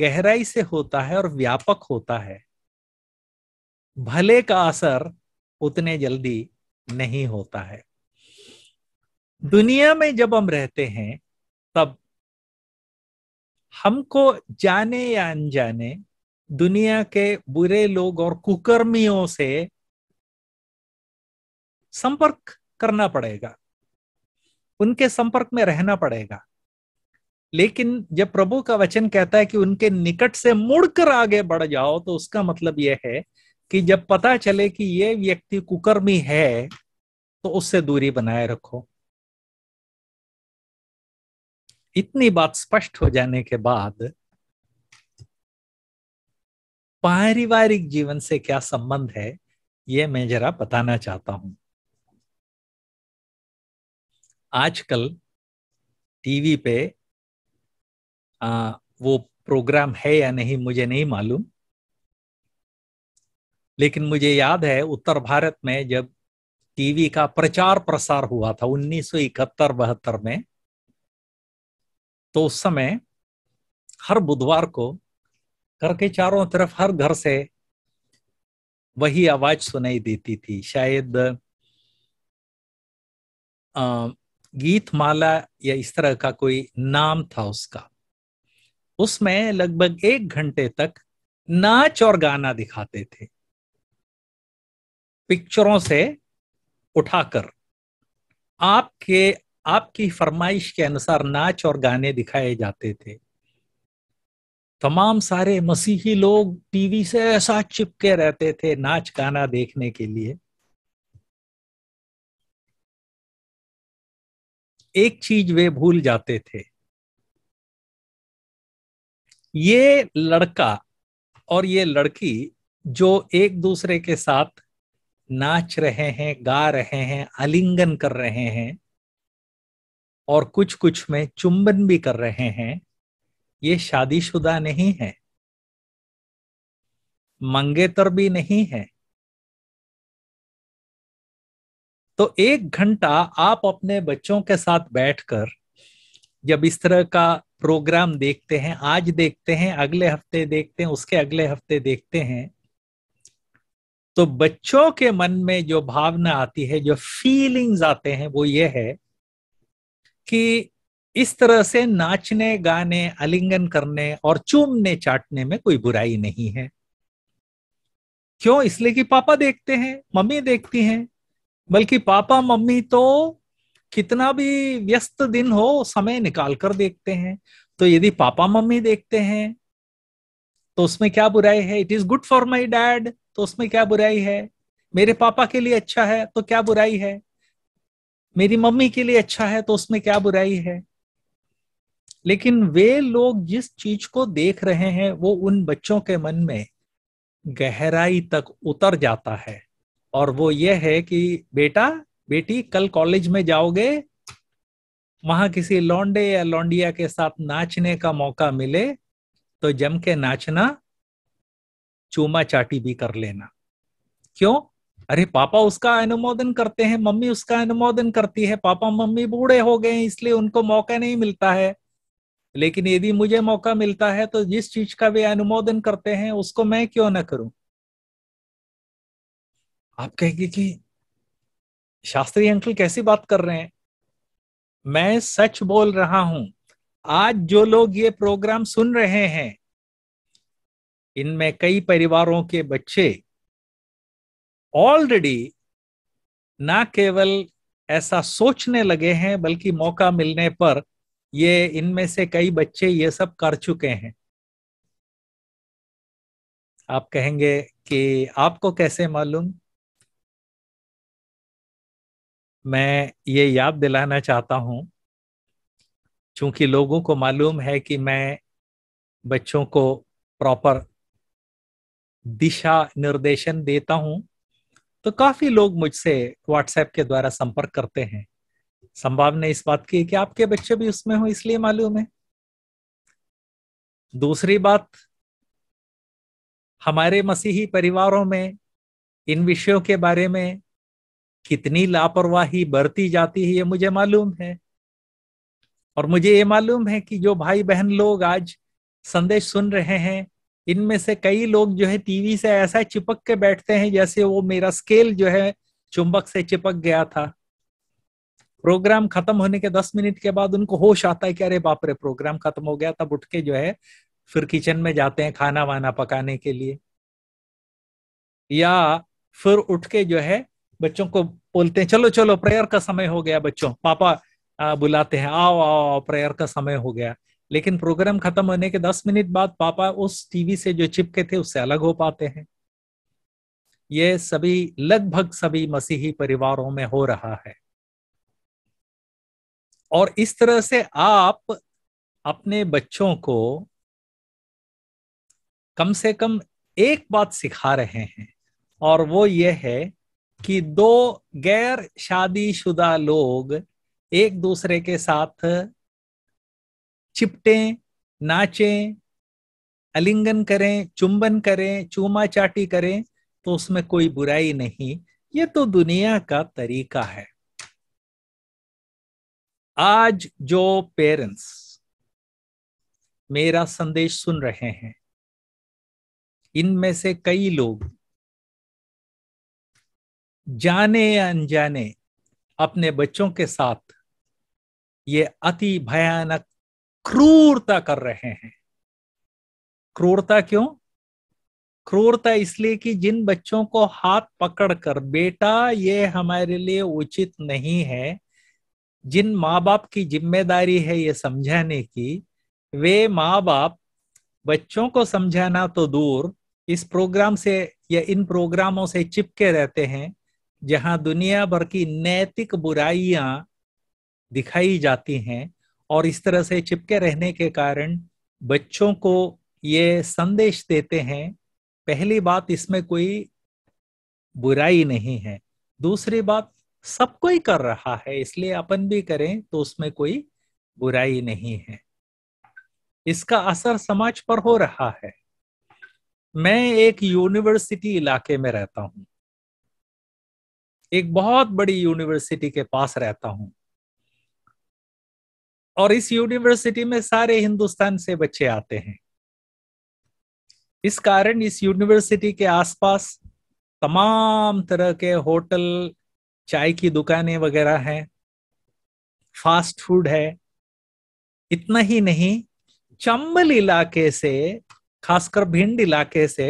गहराई से होता है और व्यापक होता है भले का असर उतने जल्दी नहीं होता है दुनिया में जब हम रहते हैं तब हमको जाने या अनजाने दुनिया के बुरे लोग और कुकर्मियों से संपर्क करना पड़ेगा उनके संपर्क में रहना पड़ेगा लेकिन जब प्रभु का वचन कहता है कि उनके निकट से मुड़कर आगे बढ़ जाओ तो उसका मतलब यह है कि जब पता चले कि ये व्यक्ति कुकर्मी है तो उससे दूरी बनाए रखो इतनी बात स्पष्ट हो जाने के बाद पारिवारिक जीवन से क्या संबंध है ये मैं जरा बताना चाहता हूं आजकल टीवी पे आ, वो प्रोग्राम है या नहीं मुझे नहीं मालूम लेकिन मुझे याद है उत्तर भारत में जब टीवी का प्रचार प्रसार हुआ था उन्नीस सौ इकहत्तर बहत्तर में तो उस समय हर बुधवार को घर के चारों तरफ हर घर से वही आवाज सुनाई देती थी शायद गीतमाला गीत माला या इस तरह का कोई नाम था उसका उसमें लगभग एक घंटे तक नाच और गाना दिखाते थे पिक्चरों से उठाकर आपके आपकी फरमाइश के अनुसार नाच और गाने दिखाए जाते थे तमाम सारे मसीही लोग टीवी से ऐसा चिपके रहते थे नाच गाना देखने के लिए एक चीज वे भूल जाते थे ये लड़का और ये लड़की जो एक दूसरे के साथ नाच रहे हैं गा रहे हैं आलिंगन कर रहे हैं और कुछ कुछ में चुंबन भी कर रहे हैं ये शादीशुदा नहीं है मंगेतर भी नहीं है तो एक घंटा आप अपने बच्चों के साथ बैठकर जब इस तरह का प्रोग्राम देखते हैं आज देखते हैं अगले हफ्ते देखते हैं उसके अगले हफ्ते देखते हैं तो बच्चों के मन में जो भावना आती है जो फीलिंग्स आते हैं वो ये है कि इस तरह से नाचने गाने आलिंगन करने और चूमने चाटने में कोई बुराई नहीं है क्यों इसलिए कि पापा देखते हैं मम्मी देखती हैं बल्कि पापा मम्मी तो कितना भी व्यस्त दिन हो समय निकाल कर देखते हैं तो यदि पापा मम्मी देखते हैं तो उसमें क्या बुराई है it is good for my dad तो उसमें क्या बुराई है मेरे पापा के लिए अच्छा है तो क्या बुराई है मेरी मम्मी के लिए अच्छा है तो उसमें क्या बुराई है लेकिन वे लोग जिस चीज को देख रहे हैं वो उन बच्चों के मन में गहराई तक उतर जाता है और वो ये है कि बेटा बेटी कल कॉलेज में जाओगे वहां किसी लौंडे या लौंडिया के साथ नाचने का मौका मिले तो जम के नाचना चूमा चाटी भी कर लेना क्यों अरे पापा उसका अनुमोदन करते हैं मम्मी उसका अनुमोदन करती है पापा मम्मी बूढ़े हो गए इसलिए उनको मौका नहीं मिलता है लेकिन यदि मुझे मौका मिलता है तो जिस चीज का वे अनुमोदन करते हैं उसको मैं क्यों ना करूं आप कहेंगे कि शास्त्री अंकल कैसी बात कर रहे हैं मैं सच बोल रहा हूं आज जो लोग ये प्रोग्राम सुन रहे हैं इनमें कई परिवारों के बच्चे ऑलरेडी ना केवल ऐसा सोचने लगे हैं बल्कि मौका मिलने पर ये इनमें से कई बच्चे ये सब कर चुके हैं आप कहेंगे कि आपको कैसे मालूम मैं ये याद दिलाना चाहता हूं चूंकि लोगों को मालूम है कि मैं बच्चों को प्रॉपर दिशा निर्देशन देता हूं तो काफी लोग मुझसे व्हाट्सएप के द्वारा संपर्क करते हैं संभावना इस बात की कि आपके बच्चे भी उसमें हो इसलिए मालूम है दूसरी बात हमारे मसीही परिवारों में इन विषयों के बारे में कितनी लापरवाही बरती जाती है ये मुझे मालूम है और मुझे ये मालूम है कि जो भाई बहन लोग आज संदेश सुन रहे हैं इनमें से कई लोग जो है टीवी से ऐसा चिपक के बैठते हैं जैसे वो मेरा स्केल जो है चुंबक से चिपक गया था प्रोग्राम खत्म होने के दस मिनट के बाद उनको होश आता है कि अरे बाप रे प्रोग्राम खत्म हो गया तब उठ के जो है फिर किचन में जाते हैं खाना वाना पकाने के लिए या फिर उठ के जो है बच्चों को बोलते हैं चलो चलो प्रेयर का समय हो गया बच्चों पापा बुलाते हैं आओ आओ, आओ प्रेयर का समय हो गया लेकिन प्रोग्राम खत्म होने के दस मिनट बाद पापा उस टीवी से जो चिपके थे उससे अलग हो पाते हैं ये सभी लगभग सभी मसीही परिवारों में हो रहा है और इस तरह से आप अपने बच्चों को कम से कम एक बात सिखा रहे हैं और वो ये है कि दो गैर शादीशुदा लोग एक दूसरे के साथ चिपटें नाचें अलिंगन करें चुंबन करें चूमा चाटी करें तो उसमें कोई बुराई नहीं ये तो दुनिया का तरीका है आज जो पेरेंट्स मेरा संदेश सुन रहे हैं इनमें से कई लोग जाने या अनजाने अपने बच्चों के साथ ये अति भयानक क्रूरता कर रहे हैं क्रूरता क्यों क्रूरता इसलिए कि जिन बच्चों को हाथ पकड़कर बेटा ये हमारे लिए उचित नहीं है जिन माँ बाप की जिम्मेदारी है ये समझाने की वे माँ बाप बच्चों को समझाना तो दूर इस प्रोग्राम से या इन प्रोग्रामों से चिपके रहते हैं जहां दुनिया भर की नैतिक बुराइयां दिखाई जाती हैं और इस तरह से चिपके रहने के कारण बच्चों को ये संदेश देते हैं पहली बात इसमें कोई बुराई नहीं है दूसरी बात सब कोई कर रहा है इसलिए अपन भी करें तो उसमें कोई बुराई नहीं है इसका असर समाज पर हो रहा है मैं एक यूनिवर्सिटी इलाके में रहता हूं एक बहुत बड़ी यूनिवर्सिटी के पास रहता हूं और इस यूनिवर्सिटी में सारे हिंदुस्तान से बच्चे आते हैं इस कारण इस यूनिवर्सिटी के आसपास तमाम तरह के होटल चाय की दुकानें वगैरह हैं फास्ट फूड है इतना ही नहीं चंबल इलाके से खासकर भिंड इलाके से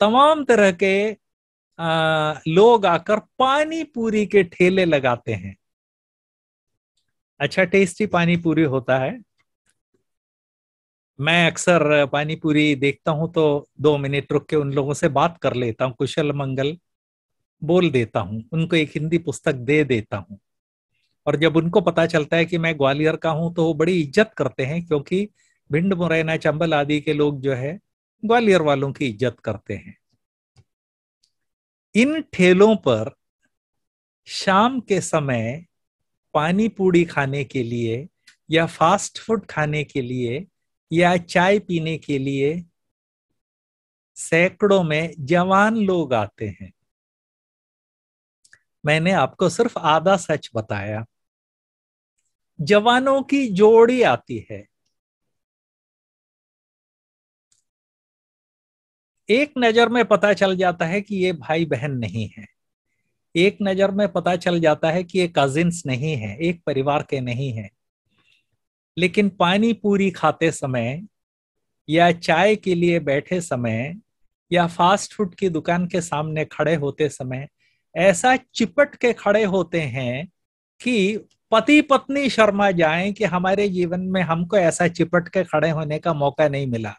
तमाम तरह के आ, लोग आकर पानी पूरी के ठेले लगाते हैं अच्छा टेस्टी पानी पूरी होता है मैं अक्सर पानी पूरी देखता हूं तो दो मिनट रुक के उन लोगों से बात कर लेता हूँ कुशल मंगल बोल देता हूं उनको एक हिंदी पुस्तक दे देता हूं और जब उनको पता चलता है कि मैं ग्वालियर का हूं तो वो बड़ी इज्जत करते हैं क्योंकि भिंड मुरैना चंबल आदि के लोग जो है ग्वालियर वालों की इज्जत करते हैं इन ठेलों पर शाम के समय पानी पूड़ी खाने के लिए या फास्ट फूड खाने के लिए या चाय पीने के लिए सैकड़ों में जवान लोग आते हैं मैंने आपको सिर्फ आधा सच बताया जवानों की जोड़ी आती है एक नजर में पता चल जाता है कि ये भाई बहन नहीं है एक नजर में पता चल जाता है कि ये कजिन्स नहीं है एक परिवार के नहीं है लेकिन पानी पूरी खाते समय या चाय के लिए बैठे समय या फास्ट फूड की दुकान के सामने खड़े होते समय ऐसा चिपट के खड़े होते हैं कि पति पत्नी शर्मा जाएं कि हमारे जीवन में हमको ऐसा चिपट के खड़े होने का मौका नहीं मिला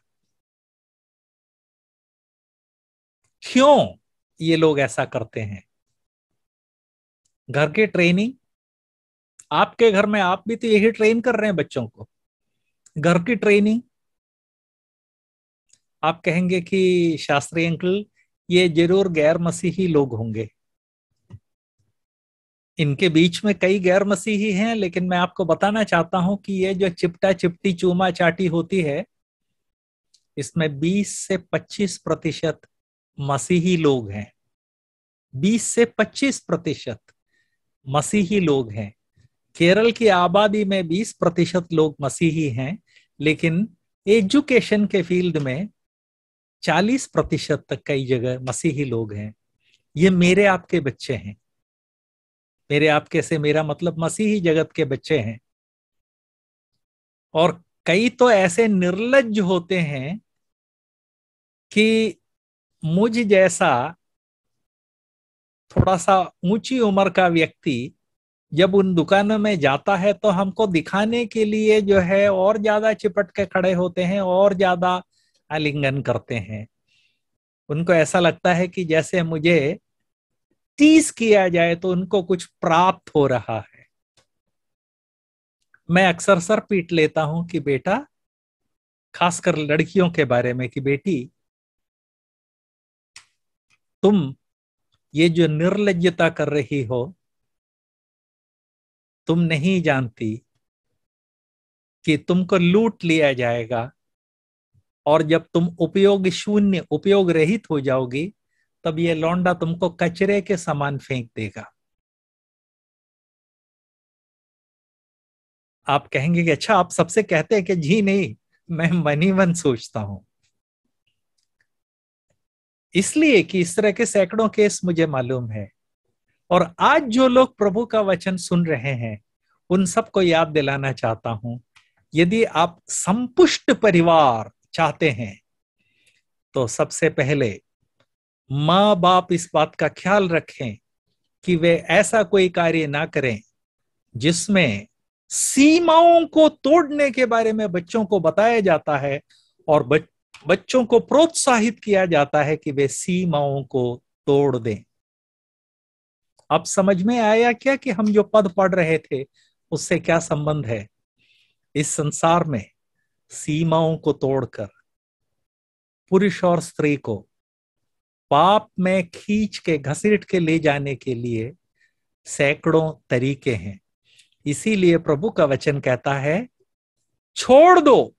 क्यों ये लोग ऐसा करते हैं घर के ट्रेनिंग आपके घर में आप भी तो यही ट्रेन कर रहे हैं बच्चों को घर की ट्रेनिंग आप कहेंगे कि शास्त्री अंकल ये जरूर गैर मसीही लोग होंगे इनके बीच में कई गैर मसीही हैं लेकिन मैं आपको बताना चाहता हूं कि ये जो चिपटा चिपटी चूमा चाटी होती है इसमें 20 से 25 प्रतिशत मसीही लोग हैं 20 से 25 प्रतिशत मसीही लोग हैं केरल की आबादी में 20 प्रतिशत लोग मसीही हैं लेकिन एजुकेशन के फील्ड में 40 प्रतिशत तक कई जगह मसीही लोग हैं ये मेरे आपके बच्चे हैं मेरे आपके से मेरा मतलब मसीही जगत के बच्चे हैं और कई तो ऐसे निर्लज होते हैं कि मुझ जैसा थोड़ा सा ऊंची उम्र का व्यक्ति जब उन दुकानों में जाता है तो हमको दिखाने के लिए जो है और ज्यादा चिपट के खड़े होते हैं और ज्यादा आलिंगन करते हैं उनको ऐसा लगता है कि जैसे मुझे टीस किया जाए तो उनको कुछ प्राप्त हो रहा है मैं अक्सर सर पीट लेता हूं कि बेटा खासकर लड़कियों के बारे में कि बेटी तुम ये जो निर्लजता कर रही हो तुम नहीं जानती कि तुमको लूट लिया जाएगा और जब तुम उपयोग शून्य उपयोग रहित हो जाओगी तब ये लौंडा तुमको कचरे के समान फेंक देगा आप कहेंगे कि अच्छा आप सबसे कहते हैं कि जी नहीं मैं मन ही मन सोचता हूं इसलिए कि इस तरह के सैकड़ों केस मुझे मालूम है और आज जो लोग प्रभु का वचन सुन रहे हैं उन सबको याद दिलाना चाहता हूं यदि आप संपुष्ट परिवार चाहते हैं तो सबसे पहले माँ बाप इस बात का ख्याल रखें कि वे ऐसा कोई कार्य ना करें जिसमें सीमाओं को तोड़ने के बारे में बच्चों को बताया जाता है और बच, बच्चों को प्रोत्साहित किया जाता है कि वे सीमाओं को तोड़ दें अब समझ में आया क्या कि हम जो पद पढ़ रहे थे उससे क्या संबंध है इस संसार में सीमाओं को तोड़कर पुरुष और स्त्री को पाप में खींच के घसीट के ले जाने के लिए सैकड़ों तरीके हैं इसीलिए प्रभु का वचन कहता है छोड़ दो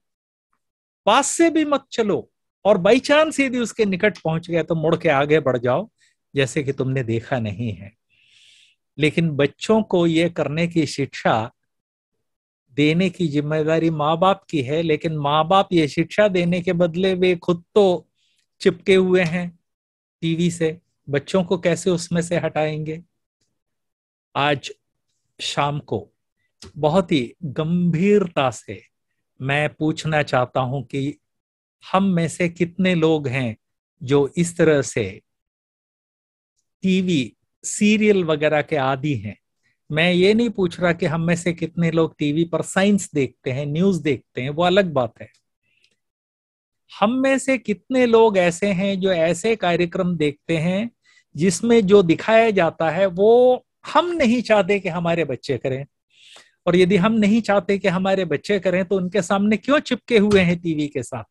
पास से भी मत चलो और बाई चांस यदि उसके निकट पहुंच गया तो मुड़ के आगे बढ़ जाओ जैसे कि तुमने देखा नहीं है लेकिन बच्चों को ये करने की शिक्षा देने की जिम्मेदारी माँ बाप की है लेकिन माँ बाप ये शिक्षा देने के बदले वे खुद तो चिपके हुए हैं टीवी से बच्चों को कैसे उसमें से हटाएंगे आज शाम को बहुत ही गंभीरता से मैं पूछना चाहता हूं कि हम में से कितने लोग हैं जो इस तरह से टीवी सीरियल वगैरह के आदि हैं मैं ये नहीं पूछ रहा कि हम में से कितने लोग टीवी पर साइंस देखते हैं न्यूज देखते हैं वो अलग बात है हम में से कितने लोग ऐसे हैं जो ऐसे कार्यक्रम देखते हैं जिसमें जो दिखाया जाता है वो हम नहीं चाहते कि हमारे बच्चे करें और यदि हम नहीं चाहते कि हमारे बच्चे करें तो उनके सामने क्यों चिपके हुए हैं टीवी के साथ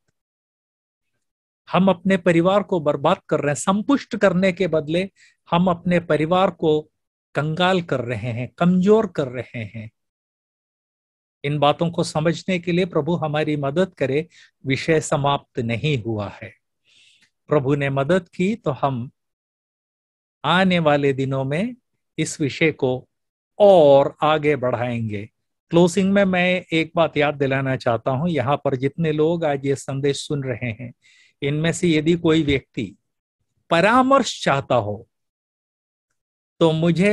हम अपने परिवार को बर्बाद कर रहे हैं संपुष्ट करने के बदले हम अपने परिवार को कंगाल कर रहे हैं कमजोर कर रहे हैं इन बातों को समझने के लिए प्रभु हमारी मदद करे विषय समाप्त नहीं हुआ है प्रभु ने मदद की तो हम आने वाले दिनों में इस विषय को और आगे बढ़ाएंगे क्लोजिंग में मैं एक बात याद दिलाना चाहता हूं यहाँ पर जितने लोग आज ये संदेश सुन रहे हैं इनमें से यदि कोई व्यक्ति परामर्श चाहता हो तो मुझे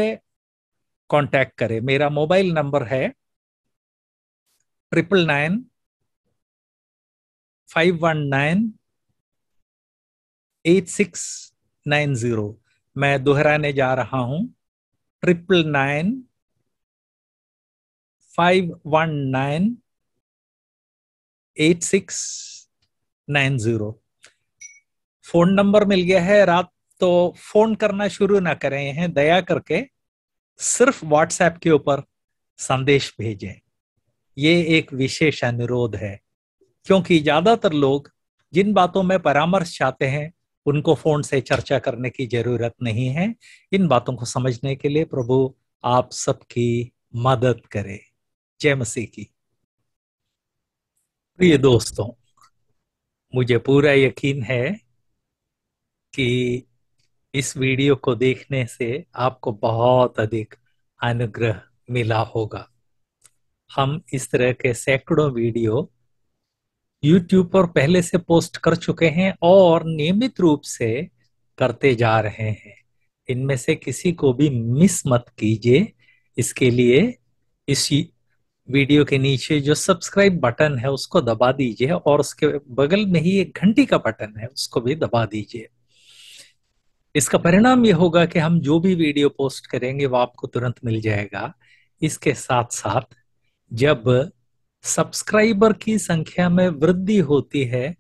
कांटेक्ट करे मेरा मोबाइल नंबर है triple nine five one nine eight six nine zero मैं दोहराने जा रहा हूं triple nine five one nine eight six nine zero phone number मिल गया है रात तो फोन करना शुरू ना करें हैं दया करके सिर्फ व्हाट्सएप के ऊपर संदेश भेजें ये एक विशेष अनुरोध है क्योंकि ज्यादातर लोग जिन बातों में परामर्श चाहते हैं उनको फोन से चर्चा करने की जरूरत नहीं है इन बातों को समझने के लिए प्रभु आप सबकी मदद करें जय मसीह की प्रिय दोस्तों मुझे पूरा यकीन है कि इस वीडियो को देखने से आपको बहुत अधिक अनुग्रह मिला होगा हम इस तरह के सैकड़ों वीडियो YouTube पर पहले से पोस्ट कर चुके हैं और नियमित रूप से करते जा रहे हैं इनमें से किसी को भी मिस मत कीजिए इसके लिए इस वीडियो के नीचे जो सब्सक्राइब बटन है उसको दबा दीजिए और उसके बगल में ही एक घंटी का बटन है उसको भी दबा दीजिए इसका परिणाम ये होगा कि हम जो भी वीडियो पोस्ट करेंगे वो आपको तुरंत मिल जाएगा इसके साथ साथ जब सब्सक्राइबर की संख्या में वृद्धि होती है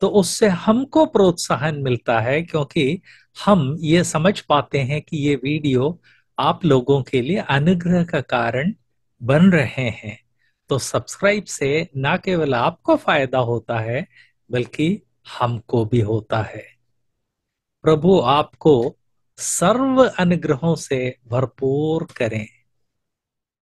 तो उससे हमको प्रोत्साहन मिलता है क्योंकि हम ये समझ पाते हैं कि ये वीडियो आप लोगों के लिए अनुग्रह का कारण बन रहे हैं तो सब्सक्राइब से ना केवल आपको फायदा होता है बल्कि हमको भी होता है प्रभु आपको सर्व अनुग्रहों से भरपूर करें